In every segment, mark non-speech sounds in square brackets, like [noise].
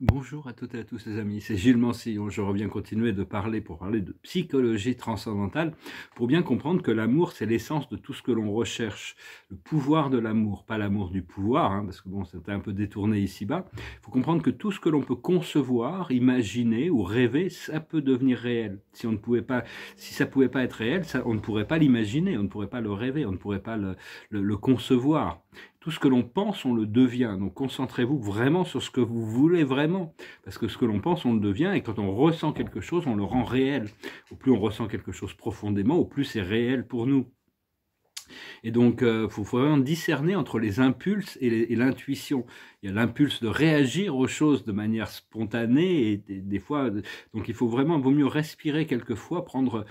Bonjour à toutes et à tous les amis, c'est Gilles Mansillon. Je reviens continuer de parler pour parler de psychologie transcendantale pour bien comprendre que l'amour c'est l'essence de tout ce que l'on recherche. Le pouvoir de l'amour, pas l'amour du pouvoir, hein, parce que bon, c'était un peu détourné ici-bas. Il faut comprendre que tout ce que l'on peut concevoir, imaginer ou rêver, ça peut devenir réel. Si on ne pouvait pas, si ça pouvait pas être réel, on ne pourrait pas l'imaginer, on ne pourrait pas le rêver, on ne pourrait pas le concevoir. Tout ce que l'on pense, on le devient. Donc concentrez-vous vraiment sur ce que vous voulez vraiment. Parce que ce que l'on pense, on le devient. Et quand on ressent quelque chose, on le rend réel. Au plus on ressent quelque chose profondément, au plus c'est réel pour nous. Et donc, il euh, faut, vraiment discerner entre les impulses et l'intuition. Il y a l'impulse de réagir aux choses de manière spontanée et des fois. Euh, donc, il faut vraiment, vaut mieux respirer quelquefois, prendre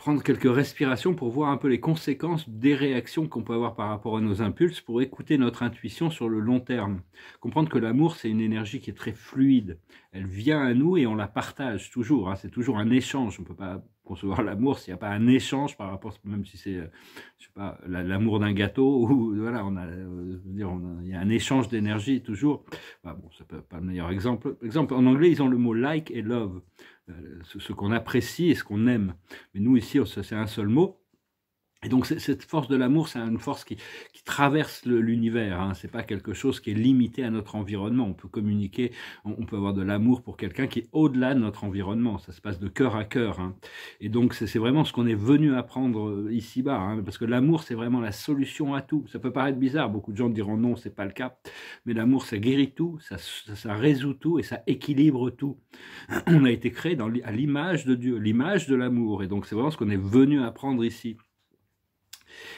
prendre quelques respirations pour voir un peu les conséquences des réactions qu'on peut avoir par rapport à nos impulses, pour écouter notre intuition sur le long terme. Comprendre que l'amour, c'est une énergie qui est très fluide. Elle vient à nous et on la partage toujours. Hein. C'est toujours un échange. On ne peut pas concevoir l'amour s'il n'y a pas un échange par rapport, même si c'est, euh, je sais pas, l'amour d'un gâteau, [laughs] ou voilà, on a, euh, dire, il y a un échange d'énergie toujours. Bah, bon, ça peut pas le meilleur exemple. Exemple, en anglais, ils ont le mot like et love, euh, ce, ce qu'on apprécie et ce qu'on aime. Mais nous, ici, c'est un seul mot. Et donc cette force de l'amour, c'est une force qui, traverse l'univers. Hein. Ce n'est pas quelque chose qui est limité à notre environnement. On peut communiquer, on, peut avoir de l'amour pour quelqu'un qui est au-delà de notre environnement. Ça se passe de cœur à cœur. Hein. Et donc c'est vraiment ce qu'on est venu apprendre euh, ici-bas, hein. parce que l'amour c'est vraiment la solution à tout. Ça peut paraître bizarre, beaucoup de gens diront non, n'est pas le cas, mais l'amour ça guérit tout, ça, résout tout et ça équilibre tout. [clears throat] On a été créé à l'image de Dieu, l'image de l'amour. Et donc c'est vraiment ce qu'on est venu apprendre ici.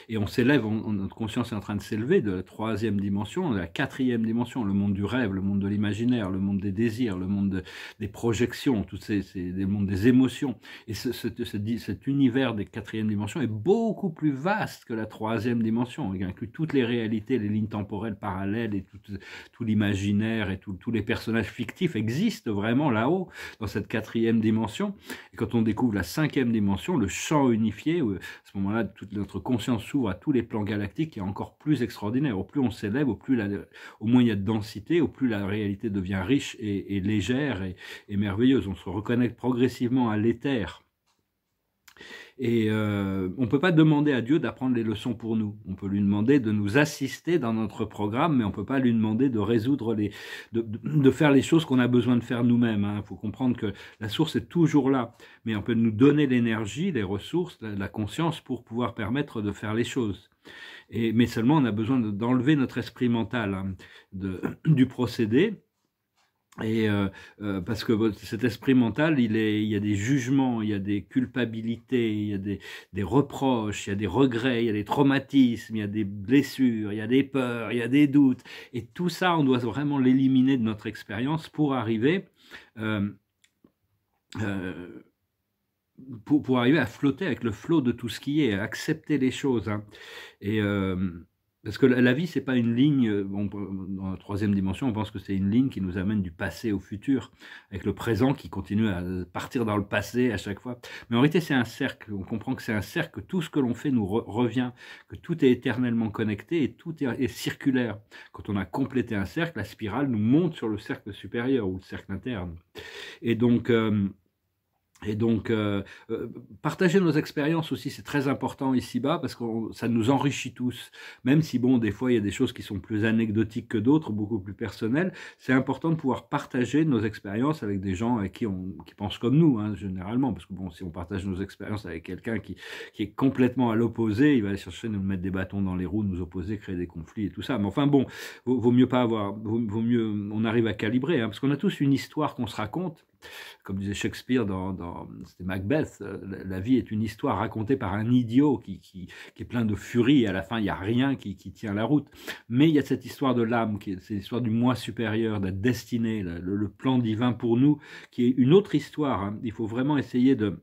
Et on s'élève, notre conscience est en train de s'élever de la troisième dimension, de la quatrième dimension, le monde du rêve, le monde de l'imaginaire, le monde des désirs, le monde des projections, tous ces, mondes des émotions. Et ce, cet univers des quatrième dimension est beaucoup plus vaste que la troisième dimension. Il inclut toutes les réalités, les lignes temporelles parallèles et tout, tout l'imaginaire et tous les personnages fictifs existent vraiment là-haut, dans cette quatrième dimension. Et quand on découvre la cinquième dimension, le champ unifié, à ce moment-là, toute notre conscience on s'ouvre à tous les plans galactiques, est encore plus extraordinaire. Au plus on s'élève, au, plus au moins il y a de densité, au plus la réalité devient riche et, légère et, et merveilleuse. On se reconnecte progressivement à l'éther et euh, on ne peut pas demander à Dieu d'apprendre les leçons pour nous. On peut lui demander de nous assister dans notre programme, mais on ne peut pas lui demander de résoudre les, de, faire les choses qu'on a besoin de faire nous-mêmes. Il hein. faut comprendre que la source est toujours là, mais on peut nous donner l'énergie, les ressources, la, conscience pour pouvoir permettre de faire les choses. Et, mais seulement on a besoin d'enlever notre esprit mental hein, de, du procédé et euh, euh, parce que cet esprit mental, il, est, il y a des jugements, il y a des culpabilités, il y a des, des, reproches, il y a des regrets, il y a des traumatismes, il y a des blessures, il y a des peurs, il y a des doutes. Et tout ça, on doit vraiment l'éliminer de notre expérience pour arriver, euh, pour, pour, arriver à flotter avec le flot de tout ce qui est, à accepter les choses. Hein. Et parce que la vie, n'est pas une ligne, euh, dans la troisième dimension, on pense que c'est une ligne qui nous amène du passé au futur, avec le présent qui continue à partir dans le passé à chaque fois. Mais en réalité, c'est un cercle, on comprend que c'est un cercle, que tout ce que l'on fait nous revient, que tout est éternellement connecté et tout est, circulaire. Quand on a complété un cercle, la spirale nous monte sur le cercle supérieur ou le cercle interne. Et donc... Euh, et donc, euh, euh, partager nos expériences aussi, c'est très important ici-bas parce que ça nous enrichit tous. Même si, bon, des fois, il y a des choses qui sont plus anecdotiques que d'autres, beaucoup plus personnelles, c'est important de pouvoir partager nos expériences avec des gens qui, on, qui pensent comme nous, hein, généralement. Parce que, bon, si on partage nos expériences avec quelqu'un qui, qui est complètement à l'opposé, il va aller chercher de nous mettre des bâtons dans les roues, nous opposer, créer des conflits et tout ça. Mais enfin, bon, vaut, mieux pas avoir, vaut, mieux, on arrive à calibrer, hein, parce qu'on a tous une histoire qu'on se raconte comme disait Shakespeare dans, Macbeth, euh, la vie est une histoire racontée par un idiot qui, est plein de furie et à la fin, il n'y a rien qui, qui, tient la route. Mais il y a cette histoire de l'âme, qui l'histoire cette histoire du moi supérieur, de la destinée, le, plan divin pour nous, qui est une autre histoire. Hein. Il faut vraiment essayer de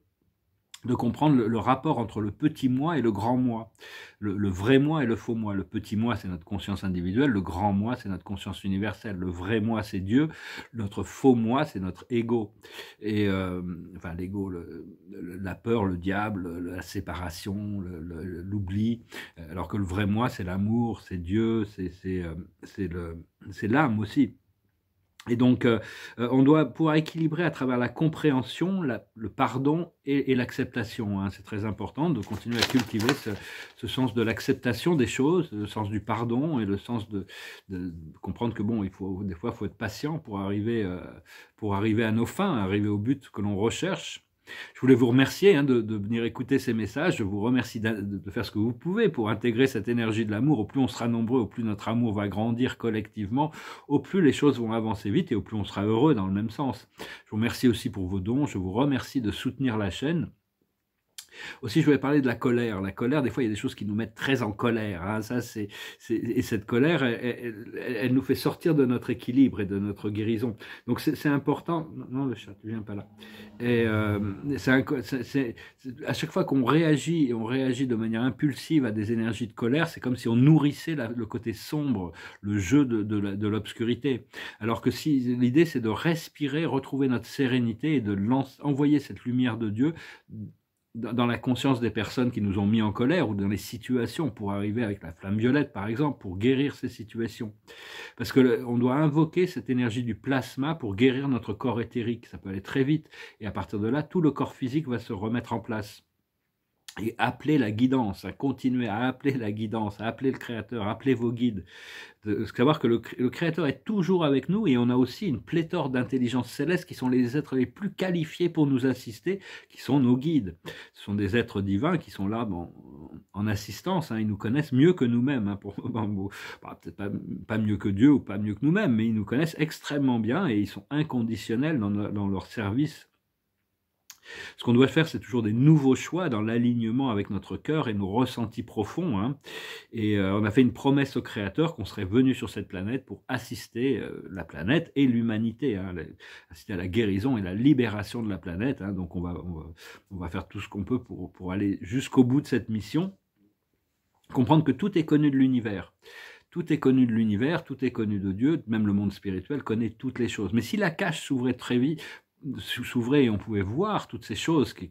de comprendre le, rapport entre le petit moi et le grand moi, le, vrai moi et le faux moi. Le petit moi, c'est notre conscience individuelle, le grand moi, c'est notre conscience universelle, le vrai moi, c'est Dieu, notre faux moi, c'est notre ego. Et euh, enfin, l'ego, la peur, le diable, la séparation, l'oubli, alors que le vrai moi, c'est l'amour, c'est Dieu, c'est euh, l'âme aussi. Et donc, euh, euh, on doit pouvoir équilibrer à travers la compréhension, le pardon et, l'acceptation. Hein. C'est très important de continuer à cultiver ce, sens de l'acceptation des choses, le sens du pardon et le sens de, comprendre que, bon, il faut, des fois, il faut être patient pour arriver, euh, pour arriver à nos fins, arriver au but que l'on recherche. Je voulais vous remercier hein, de, venir écouter ces messages. Je vous remercie de faire ce que vous pouvez pour intégrer cette énergie de l'amour. Au plus on sera nombreux, au plus notre amour va grandir collectivement, au plus les choses vont avancer vite et au plus on sera heureux dans le même sens. Je vous remercie aussi pour vos dons. Je vous remercie de soutenir la chaîne. Aussi, je voulais parler de la colère. La colère, des fois, il y a des choses qui nous mettent très en colère. Hein. Ça, c'est, et cette colère, elle, nous fait sortir de notre équilibre et de notre guérison. Donc, c'est important. Non, le chat, ne viens pas là. Et euh, c'est, à chaque fois qu'on réagit, et on réagit de manière impulsive à des énergies de colère, c'est comme si on nourrissait le côté sombre, le jeu de, de l'obscurité. Alors que si l'idée, c'est de respirer, retrouver notre sérénité et de envoyer cette lumière de Dieu dans la conscience des personnes qui nous ont mis en colère ou dans les situations pour arriver avec la flamme violette par exemple pour guérir ces situations parce que doit invoquer cette énergie du plasma pour guérir notre corps éthérique ça peut aller très vite et à partir de là tout le corps physique va se remettre en place et appeler la guidance, à hein, continuer à appeler la guidance, à appeler le créateur, à appeler vos guides. De savoir que le, créateur est toujours avec nous et on a aussi une pléthore d'intelligences célestes qui sont les êtres les plus qualifiés pour nous assister, qui sont nos guides. Ce sont des êtres divins qui sont là en assistance, hein. ils nous connaissent mieux que nous-mêmes, hein, [laughs] bah, peut-être pas, mieux que Dieu ou pas mieux que nous-mêmes, mais ils nous connaissent extrêmement bien et ils sont inconditionnels dans leur service ce qu'on doit faire, c'est toujours des nouveaux choix dans l'alignement avec notre cœur et nos ressentis profonds. Hein. Et euh, on a fait une promesse au Créateur qu'on serait venu sur cette planète pour assister euh, la planète et l'humanité, hein, assister à la guérison et la libération de la planète. Hein. Donc on va, faire tout ce qu'on peut pour, pour aller jusqu'au bout de cette mission. Comprendre que tout est connu de l'univers tout est connu de l'univers, tout est connu de Dieu, même le monde spirituel connaît toutes les choses. Mais si la cache s'ouvrait très vite, s'ouvrait et on pouvait voir toutes ces choses qui,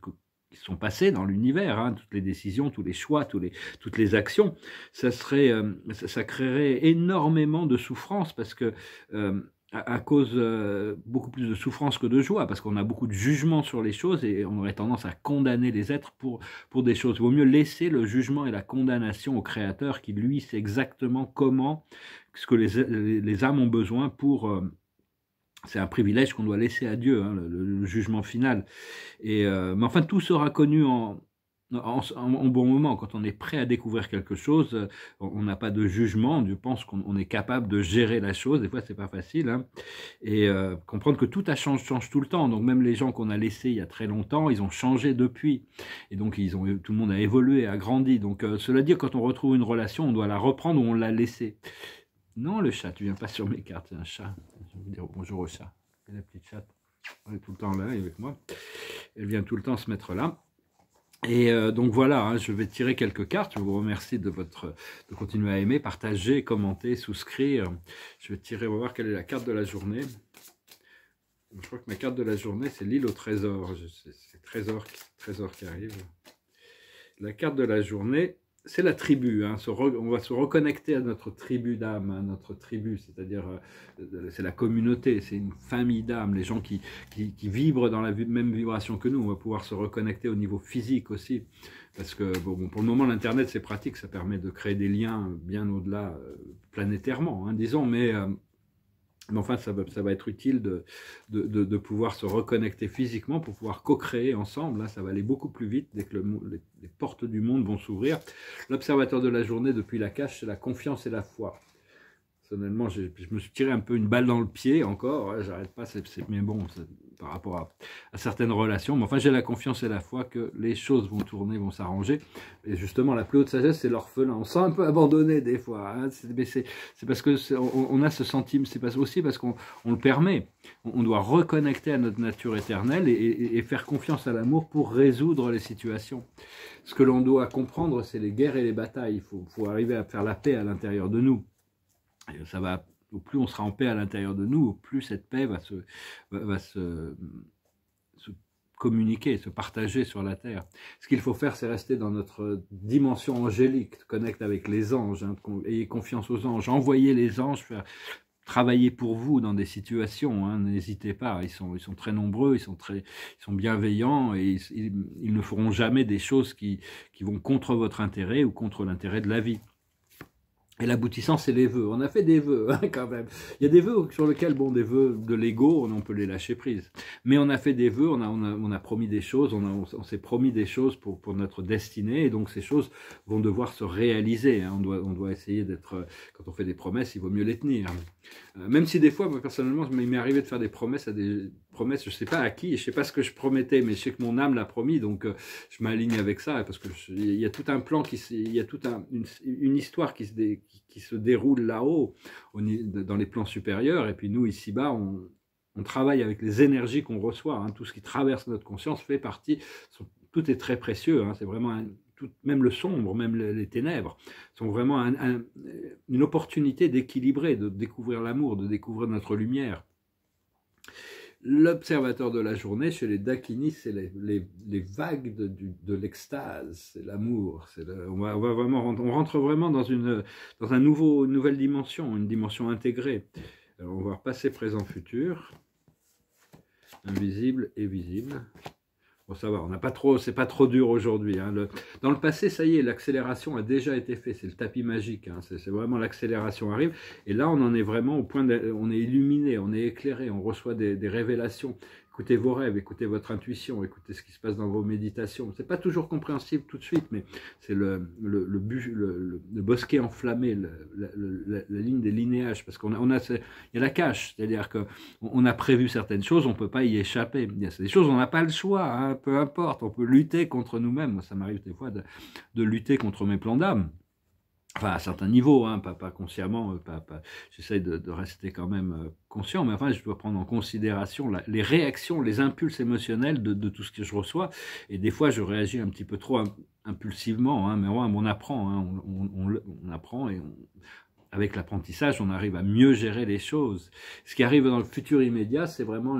sont passées dans l'univers, hein, toutes les décisions, tous les choix, toutes les actions, ça, serait, euh, ça, créerait énormément de souffrance parce que euh, à, cause euh, beaucoup plus de souffrance que de joie, parce qu'on a beaucoup de jugement sur les choses et on aurait tendance à condamner les êtres pour, pour des choses. Il vaut mieux laisser le jugement et la condamnation au Créateur qui, lui, sait exactement comment ce que les âmes ont besoin pour c'est un privilège qu'on doit laisser à Dieu, hein, le, jugement final. Et, euh, mais enfin, tout sera connu en, bon moment. Quand on est prêt à découvrir quelque chose, euh, on n'a pas de jugement. Dieu pense qu'on est capable de gérer la chose. Des fois, n'est pas facile. Hein. Et euh, comprendre que tout a change, change tout le temps. Donc, même les gens qu'on a laissés il y a très longtemps, ils ont changé depuis. Et donc, ils ont, tout le monde a évolué, a grandi. Donc, cela dit, quand on retrouve une relation, on doit la reprendre ou on l'a laissée. Non, le chat, tu viens pas sur mes cartes, c'est un chat. Je vais vous dire bonjour au chat. La petite chatte, elle est tout le temps là avec moi. Elle vient tout le temps se mettre là. Et euh, donc voilà, hein, je vais tirer quelques cartes. Je vous remercie de votre de continuer à aimer, partager, commenter, souscrire. Je vais tirer, on va voir quelle est la carte de la journée. Je crois que ma carte de la journée, c'est l'île au trésor. C'est trésor, trésor qui arrive. La carte de la journée, c'est la tribu. Hein. on va se reconnecter à notre tribu d'âme, à hein, notre tribu, c'est-à-dire euh, c'est la communauté, c'est une famille d'âmes, les gens qui, vibrent dans la même vibration que nous. On va pouvoir se reconnecter au niveau physique aussi, parce que bon, pour le moment l'internet c'est pratique, ça permet de créer des liens bien au-delà euh, planétairement, hein, disons, mais euh, mais enfin, ça va, être utile de, pouvoir se reconnecter physiquement pour pouvoir co-créer ensemble. Hein. ça va aller beaucoup plus vite dès que les, portes du monde vont s'ouvrir. L'observateur de la journée depuis la cache, c'est la confiance et la foi personnellement, je, me suis tiré un peu une balle dans le pied encore. J'arrête pas, mais bon, par rapport à, certaines relations. Mais enfin, j'ai la confiance et la foi que les choses vont tourner, vont s'arranger. Et justement, la plus haute sagesse, c'est l'orphelin. On sent un peu abandonné des fois. Hein. c'est parce que on, a ce sentiment, c'est aussi parce qu'on le permet. On, doit reconnecter à notre nature éternelle et, faire confiance à l'amour pour résoudre les situations. Ce que l'on doit comprendre, c'est les guerres et les batailles. Il faut arriver à faire la paix à l'intérieur de nous ça va, au plus on sera en paix à l'intérieur de nous, au plus cette paix va se, se, communiquer, se partager sur la terre. Ce qu'il faut faire, c'est rester dans notre dimension angélique, connecte avec les anges, hein, ayez confiance aux anges, envoyez les anges travailler pour vous dans des situations, hein, n'hésitez pas, ils sont, ils sont très nombreux, ils sont, très, ils sont bienveillants et ils, ne feront jamais des choses qui vont contre votre intérêt ou contre l'intérêt de la vie. Et l'aboutissant, c'est les vœux. On a fait des vœux, [laughs] hein, quand même. Il y a des vœux sur lesquels, bon, des vœux de l'ego, on, peut les lâcher prise. Mais on a fait des vœux, on a, on a, promis des choses, on, on s'est promis des choses pour, notre destinée, et donc ces choses vont devoir se réaliser. Hein. doit, on doit essayer d'être... Euh, quand on fait des promesses, il vaut mieux les tenir. Euh, même si des fois, moi, personnellement, il m'est arrivé de faire des promesses à des je ne sais pas à qui, je ne sais pas ce que je promettais, mais je sais que mon âme l'a promis, donc euh, je m'aligne avec ça, parce qu'il y a tout un plan, qui, il y a un, une, histoire qui se, qui, se déroule là-haut, dans les plans supérieurs, et puis nous, ici-bas, on, travaille avec les énergies qu'on reçoit, hein. tout ce qui traverse notre conscience fait partie, tout est très précieux, hein. c'est vraiment tout, même le sombre, même les ténèbres, sont vraiment un, une opportunité d'équilibrer, de découvrir l'amour, de découvrir notre lumière l'observateur de la journée, chez les Dakinis, c'est les, vagues de, l'extase, c'est l'amour. on, va, vraiment, on rentre vraiment dans une, dans un nouveau, nouvelle dimension, une dimension intégrée. on va voir passé, présent, futur, invisible et visible. Bon, on n'a pas trop, c'est pas trop dur aujourd'hui. Hein. dans le passé, ça y est, l'accélération a déjà été faite. C'est le tapis magique. Hein. C'est vraiment l'accélération arrive. Et là, on en est vraiment au point, on est illuminé, on est éclairé, on reçoit des révélations. Écoutez vos rêves, écoutez votre intuition, écoutez ce qui se passe dans vos méditations. Ce n'est pas toujours compréhensible tout de suite, mais c'est le, le, le, bosquet enflammé, la, ligne des linéages, parce qu'on a, il y a la cache, c'est-à-dire qu'on a prévu certaines choses, on ne peut pas y échapper. a des choses, on n'a pas le choix, hein, peu importe, on peut lutter contre nous-mêmes. Moi, ça m'arrive des fois de, de lutter contre mes plans d'âme enfin à certains niveaux, hein, pas, consciemment, euh, papa j'essaie de, rester quand même euh, conscient, mais enfin je dois prendre en considération les réactions, les impulses émotionnels de, tout ce que je reçois, et des fois je réagis un petit peu trop impulsivement, hein, mais ouais, on apprend, hein, on, on, on, on, apprend et avec l'apprentissage, on arrive à mieux gérer les choses. Ce qui arrive dans le futur immédiat, c'est vraiment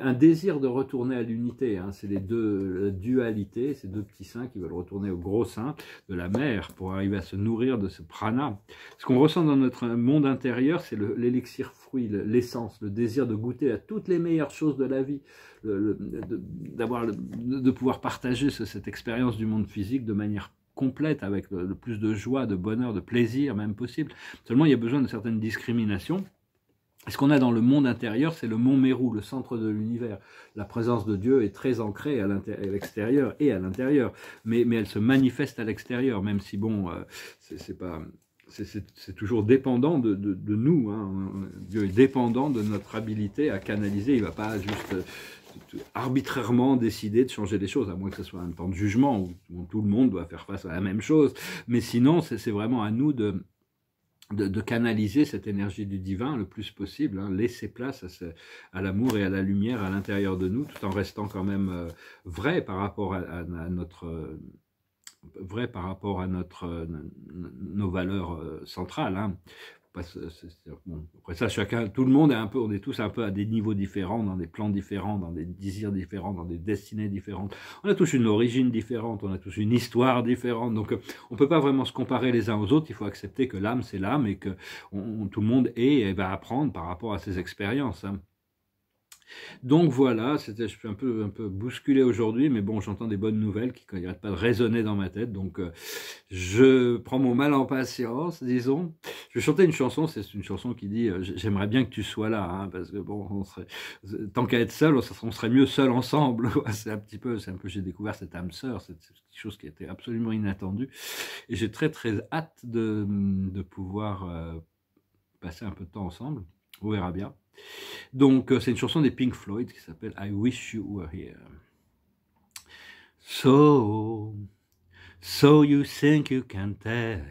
un désir de retourner à l'unité. Hein. C'est les deux dualités, ces deux petits seins qui veulent retourner au gros sein de la mère pour arriver à se nourrir de ce prana. Ce qu'on ressent dans notre monde intérieur, c'est l'élixir fruit, l'essence, le désir de goûter à toutes les meilleures choses de la vie, de, pouvoir partager cette expérience du monde physique de manière complète, avec le, plus de joie, de bonheur, de plaisir même possible. Seulement, il y a besoin de certaines discriminations. ce qu'on a dans le monde intérieur, c'est le mont Mérou, le centre de l'univers. La présence de Dieu est très ancrée à l'extérieur et à l'intérieur, mais, mais, elle se manifeste à l'extérieur, même si, bon, euh, c'est pas... C'est toujours dépendant de, nous. Hein. Dieu est dépendant de notre habilité à canaliser. Il ne va pas juste arbitrairement décider de changer les choses, à moins que ce soit un temps de jugement où, tout le monde doit faire face à la même chose. Mais sinon, c'est vraiment à nous de, de, canaliser cette énergie du divin le plus possible, hein. laisser place à, l'amour et à la lumière à l'intérieur de nous, tout en restant quand même euh, euh, vrai par rapport à, notre vrai par rapport à notre nos valeurs euh, centrales. Hein. Après ça, chacun, tout le monde est un peu, on est tous un peu à des niveaux différents, dans des plans différents, dans des désirs différents, dans des destinées différentes. On a tous une origine différente, on a tous une histoire différente. Donc, on ne peut pas vraiment se comparer les uns aux autres. Il faut accepter que l'âme, c'est l'âme et que tout le monde est et eh va ben, apprendre par rapport à ses expériences. Hein. Donc voilà, c'était, je suis un peu, un bousculé aujourd'hui, mais bon, j'entends des bonnes nouvelles qui n'arrêtent pas de résonner dans ma tête, donc euh, je prends mon mal en patience, disons. Je vais chanter une chanson, c'est une chanson qui dit euh, J'aimerais bien que tu sois là hein, parce que bon, euh, tant qu'à être seul, on serait mieux seul ensemble. [laughs] c'est un petit peu, c'est un peu, j'ai découvert cette âme sœur, cette, chose qui était absolument inattendue, et j'ai très très hâte de, pouvoir passer un peu de temps ensemble. On verra bien. Donc, euh, c'est une chanson des Pink Floyd qui s'appelle I Wish You Were Here. So, so you think you can tell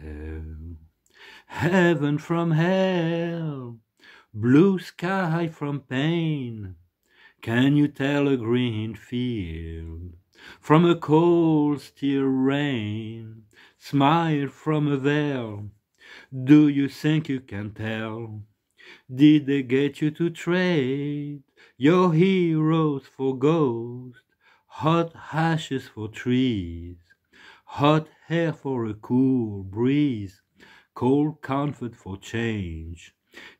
heaven from hell, blue sky from pain. Can you tell a green field from a cold steel rain, smile from a veil? Do you think you can tell? Did they get you to trade your heroes for ghosts, hot ashes for trees, hot air for a cool breeze, cold comfort for change?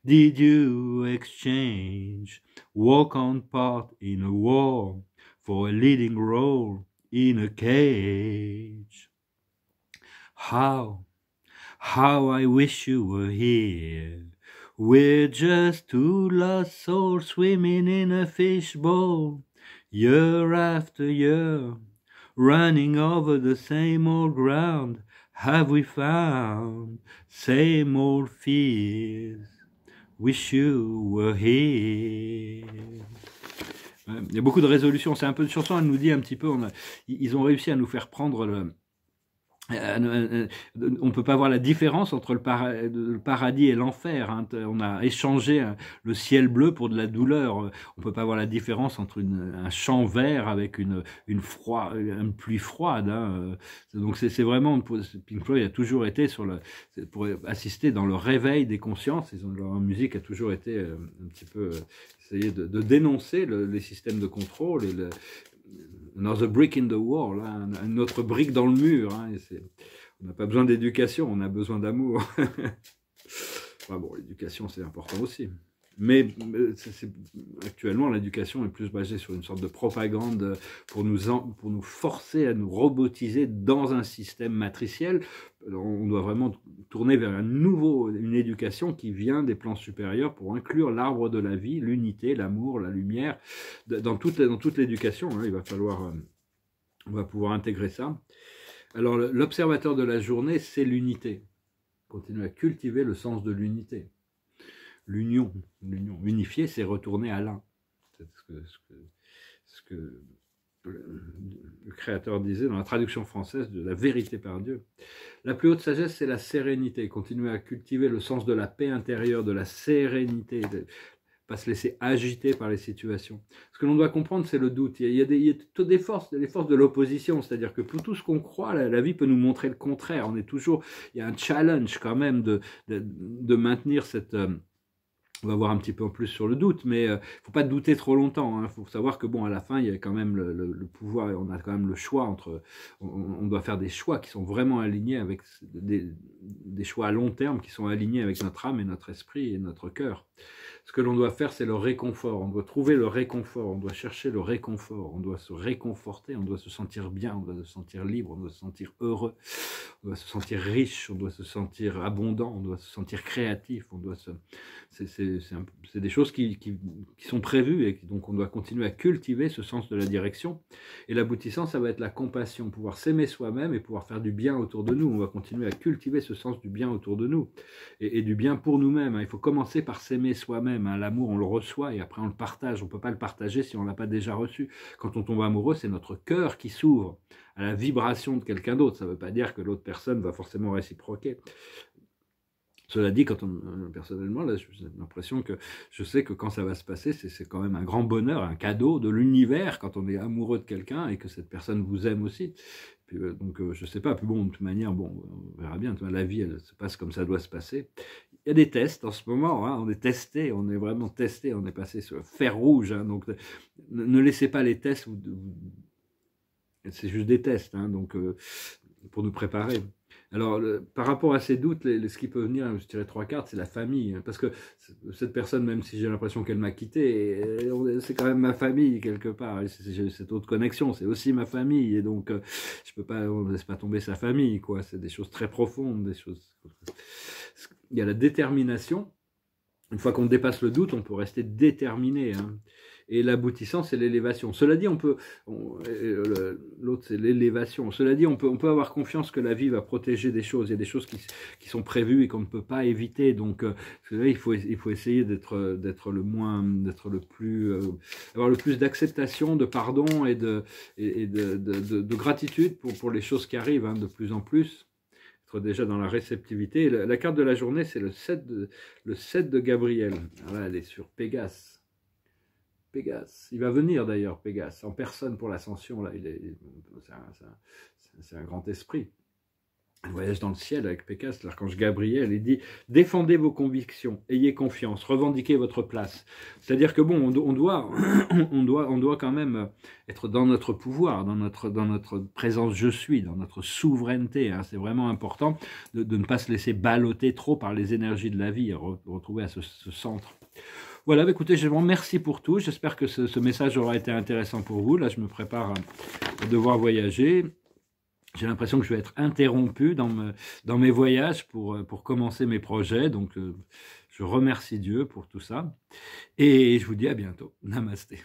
Did you exchange walk on part in a war for a leading role in a cage? How, how I wish you were here We're just two lost souls swimming in a fishbowl, year after year, running over the same old ground. Have we found same old fears? Wish you were here. Il y a beaucoup de résolutions. C'est un peu de chanson. Elle nous dit un petit peu. On ils ont réussi à nous faire prendre le, euh, euh, euh, on peut pas voir la différence entre le, paradis et l'enfer. Hein. On a échangé le ciel bleu pour de la douleur. On peut pas voir la différence entre un champ vert avec une, une, pluie froide. Hein. Donc c'est vraiment Pink Floyd a toujours été sur le pour assister dans le réveil des consciences. Ils ont, leur musique a toujours été un petit peu essayer de, dénoncer les systèmes de contrôle et le, Another brick in the wall, hein, une autre brique dans le mur. Hein, on n'a pas besoin d'éducation, on a besoin d'amour. [laughs] bon, l'éducation c'est important aussi. Mais euh, actuellement, l'éducation est plus basée sur une sorte de propagande euh, pour nous, pour nous forcer à nous robotiser dans un système matriciel. On doit vraiment tourner vers un nouveau, une éducation qui vient des plans supérieurs pour inclure l'arbre de la vie, l'unité, l'amour, la lumière, dans toute, dans toute l'éducation. Hein. il va falloir, euh, on va pouvoir intégrer ça. Alors l'observateur de la journée, c'est l'unité. Continuez à cultiver le sens de l'unité l'union. L'union. unifiée, c'est retourner à l'un. C'est ce que, le Créateur disait dans la traduction française de la vérité par Dieu. La plus haute sagesse, c'est la sérénité. Continuer à cultiver le sens de la paix intérieure, de la sérénité, de, pas se laisser agiter par les situations. Ce que l'on doit comprendre, c'est le doute. Il y a, des, des forces, des forces de l'opposition, c'est-à-dire que pour tout ce qu'on croit, la, vie peut nous montrer le contraire. On est toujours, il y a un challenge quand même de, de maintenir cette euh, on va voir un petit peu en plus sur le doute, mais il euh, faut pas douter trop longtemps. Il hein. faut savoir que bon, à la fin, il y a quand même le, pouvoir et on a quand même le choix entre. On, doit faire des choix qui sont vraiment alignés avec des, des, choix à long terme qui sont alignés avec notre âme et notre esprit et notre cœur. Ce que l'on doit faire, c'est le réconfort. On doit trouver le réconfort, on doit chercher le réconfort, on doit se réconforter, on doit se sentir bien, on doit se sentir libre, on doit se sentir heureux, on doit se sentir riche, on doit se sentir abondant, on doit se sentir créatif, on doit se... C'est des choses qui, sont prévues et donc on doit continuer à cultiver ce sens de la direction. Et l'aboutissant, ça va être la compassion, pouvoir s'aimer soi-même et pouvoir faire du bien autour de nous. On va continuer à cultiver ce sens du bien autour de nous et du bien pour nous-mêmes. Il faut commencer par s'aimer soi-même Hein, l'amour, on le reçoit et après on le partage. On ne peut pas le partager si on ne l'a pas déjà reçu. Quand on tombe amoureux, c'est notre cœur qui s'ouvre à la vibration de quelqu'un d'autre. Ça ne veut pas dire que l'autre personne va forcément réciproquer. Cela dit, quand on, personnellement, j'ai l'impression que je sais que quand ça va se passer, c'est quand même un grand bonheur, un cadeau de l'univers quand on est amoureux de quelqu'un et que cette personne vous aime aussi. Euh, donc, euh, je sais pas. Plus bon, de toute manière, bon, on verra bien. La vie, elle se passe comme ça doit se passer il y a des tests en ce moment, hein. on est testé, on est vraiment testé, on est passé sur le fer rouge, hein. donc ne, laissez pas les tests, c'est juste des tests, hein. donc euh, pour nous préparer. Alors, par rapport à ces doutes, ce qui peut venir, je dirais trois cartes, c'est la famille. parce que cette personne, même si j'ai l'impression qu'elle m'a quitté, euh, c'est quand même ma famille quelque part. J'ai cette autre connexion, c'est aussi ma famille. Et donc, euh, je peux pas, on ne laisse pas tomber sa famille, quoi. C'est des choses très profondes, des choses il y a la détermination. Une fois qu'on dépasse le doute, on peut rester déterminé. Hein. Et l'aboutissant, c'est l'élévation. Cela dit, on peut. L'autre, c'est l'élévation. Cela dit, on peut, on peut avoir confiance que la vie va protéger des choses. Il y a des choses qui, qui sont prévues et qu'on ne peut pas éviter. Donc, euh, il faut, il faut essayer d'être, d'être le moins. d'être le plus. Euh, avoir le plus d'acceptation, de pardon et de, et, de, de, gratitude pour, pour les choses qui arrivent hein, de plus en plus déjà dans la réceptivité. La, carte de la journée, c'est le 7 de, Gabriel. Ah, elle est sur Pégase. Pégase. Il va venir d'ailleurs, Pégase, en personne pour l'ascension. là. C'est est, c'est un, grand esprit un voyage dans le ciel avec Pécasse, l'archange Gabriel, il dit défendez vos convictions, ayez confiance, revendiquez votre place. C'est-à-dire que bon, on, doit, [coughs] on doit, on doit quand même euh, être dans notre pouvoir, dans notre, dans notre présence je suis, dans notre souveraineté. Hein. C'est vraiment important de, ne pas se laisser balloter trop par les énergies de la vie, retrouver à ce, centre. Voilà, bah, écoutez, je vous remercie pour tout. J'espère que ce, message aura été intéressant pour vous. Là, je me prépare à devoir voyager j'ai l'impression que je vais être interrompu dans, mes voyages pour, euh, pour, commencer mes projets. Donc, euh, je remercie Dieu pour tout ça. Et je vous dis à bientôt. Namasté.